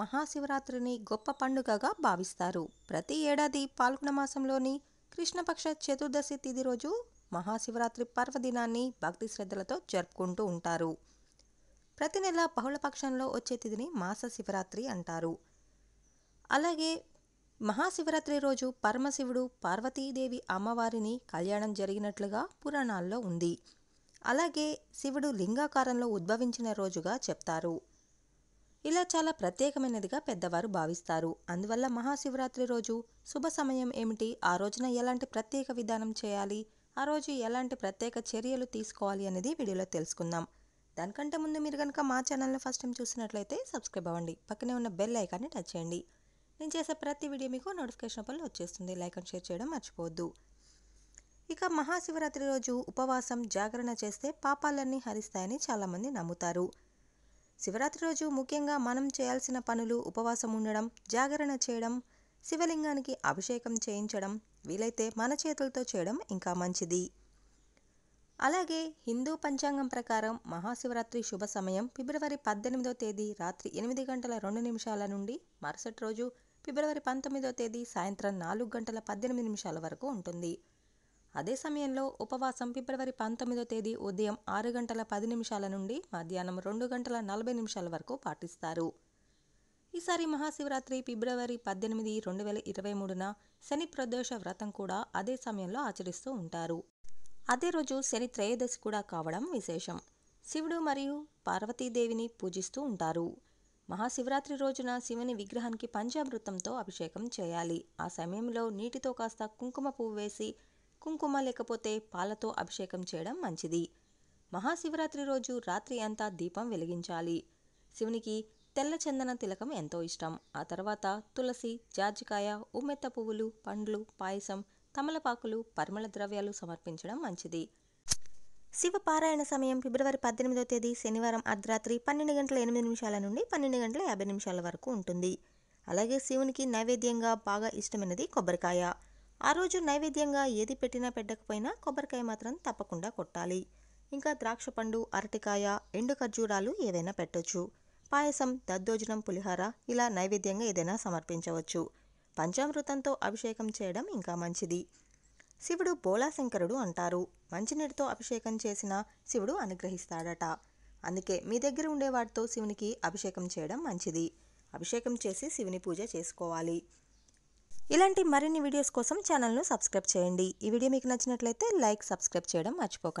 మహాశివరాత్రిని గొప్ప పండుగగా భావిస్తారు ప్రతి ఏడాది పాల్గొన మాసంలోని కృష్ణపక్ష చతుర్దశి తిథి రోజు మహాశివరాత్రి పర్వదినాన్ని భక్తి శ్రద్ధలతో జరుపుకుంటూ ఉంటారు ప్రతి నెల బహుళపక్షంలో వచ్చే తిథిని మాస శివరాత్రి అంటారు అలాగే మహాశివరాత్రి రోజు పరమశివుడు పార్వతీదేవి అమ్మవారిని కళ్యాణం జరిగినట్లుగా పురాణాల్లో ఉంది అలాగే శివుడు లింగాకారంలో ఉద్భవించిన రోజుగా చెప్తారు ఇలా చాలా ప్రత్యేకమైనదిగా పెద్దవారు భావిస్తారు అందువల్ల మహాశివరాత్రి రోజు శుభ సమయం ఏమిటి ఆ రోజున ఎలాంటి ప్రత్యేక విధానం చేయాలి ఆ రోజు ఎలాంటి ప్రత్యేక చర్యలు తీసుకోవాలి అనేది వీడియోలో తెలుసుకుందాం దానికంటే ముందు మీరు కనుక మా ఛానల్ని ఫస్ట్ టైం చూసినట్లయితే సబ్స్క్రైబ్ అవ్వండి పక్కనే ఉన్న బెల్ ఐకాన్ని టచ్ చేయండి నేను చేసే ప్రతి వీడియో మీకు నోటిఫికేషన్ పనులు వచ్చేస్తుంది లైక్ అండ్ షేర్ చేయడం మర్చిపోవద్దు ఇక మహాశివరాత్రి రోజు ఉపవాసం జాగరణ చేస్తే పాపాలన్నీ హరిస్తాయని చాలామంది నమ్ముతారు శివరాత్రి రోజు ముఖ్యంగా మనం చేయాల్సిన పనులు ఉపవాసం ఉండడం జాగరణ చేయడం శివలింగానికి అభిషేకం చేయించడం వీలైతే మన చేతులతో చేయడం ఇంకా మంచిది అలాగే హిందూ పంచాంగం ప్రకారం మహాశివరాత్రి శుభ సమయం ఫిబ్రవరి పద్దెనిమిదో తేదీ రాత్రి ఎనిమిది గంటల రెండు నిమిషాల నుండి మరుసటి రోజు ఫిబ్రవరి పంతొమ్మిదో తేదీ సాయంత్రం నాలుగు గంటల పద్దెనిమిది నిమిషాల వరకు ఉంటుంది అదే సమయంలో ఉపవాసం ఫిబ్రవరి పంతొమ్మిదో తేదీ ఉదయం ఆరు గంటల పది నిమిషాల నుండి మధ్యాహ్నం రెండు గంటల నలభై నిమిషాల వరకు పాటిస్తారు ఈసారి మహాశివరాత్రి ఫిబ్రవరి పద్దెనిమిది రెండు వేల ఇరవై మూడున శని ప్రదోష వ్రతం కూడా అదే సమయంలో ఆచరిస్తూ ఉంటారు అదే రోజు శని త్రయోదశి కూడా కావడం విశేషం శివుడు మరియు పార్వతీదేవిని పూజిస్తూ ఉంటారు మహాశివరాత్రి రోజున శివుని విగ్రహానికి పంచామృతంతో అభిషేకం చేయాలి ఆ సమయంలో నీటితో కాస్త కుంకుమ పువ్వు వేసి కుంకుమ లేకపోతే పాలతో అభిషేకం చేయడం మంచిది మహాశివరాత్రి రోజు రాత్రి అంతా దీపం వెలిగించాలి శివునికి తెల్ల చందన తిలకం ఎంతో ఇష్టం ఆ తర్వాత తులసి జాజికాయ ఉమ్మెత్త పువ్వులు పండ్లు పాయసం తమలపాకులు పరిమళ ద్రవ్యాలు సమర్పించడం మంచిది శివపారాయణ సమయం ఫిబ్రవరి పద్దెనిమిదో తేదీ శనివారం అర్ధరాత్రి పన్నెండు గంటల ఎనిమిది నిమిషాల నుండి పన్నెండు గంటల యాభై నిమిషాల వరకు ఉంటుంది అలాగే శివునికి నైవేద్యంగా బాగా ఇష్టమైనది కొబ్బరికాయ ఆ రోజు నైవేద్యంగా ఏది పెట్టినా పెట్టకపోయినా కొబ్బరికాయ మాత్రం తప్పకుండా కొట్టాలి ఇంకా ద్రాక్ష పండు అరటికాయ ఎండు ఖర్జూరాలు ఏవైనా పెట్టొచ్చు పాయసం దద్దోజనం పులిహార ఇలా నైవేద్యంగా ఏదైనా సమర్పించవచ్చు పంచామృతంతో అభిషేకం చేయడం ఇంకా మంచిది శివుడు బోళాశంకరుడు అంటారు మంచినీటితో అభిషేకం చేసిన శివుడు అనుగ్రహిస్తాడట అందుకే మీ దగ్గర ఉండేవాడితో శివునికి అభిషేకం చేయడం మంచిది అభిషేకం చేసి శివుని పూజ చేసుకోవాలి ఇలాంటి మరిన్ని వీడియోస్ కోసం ఛానల్ను సబ్స్క్రైబ్ చేయండి ఈ వీడియో మీకు నచ్చినట్లయితే లైక్ సబ్స్క్రైబ్ చేయడం మర్చిపోకండి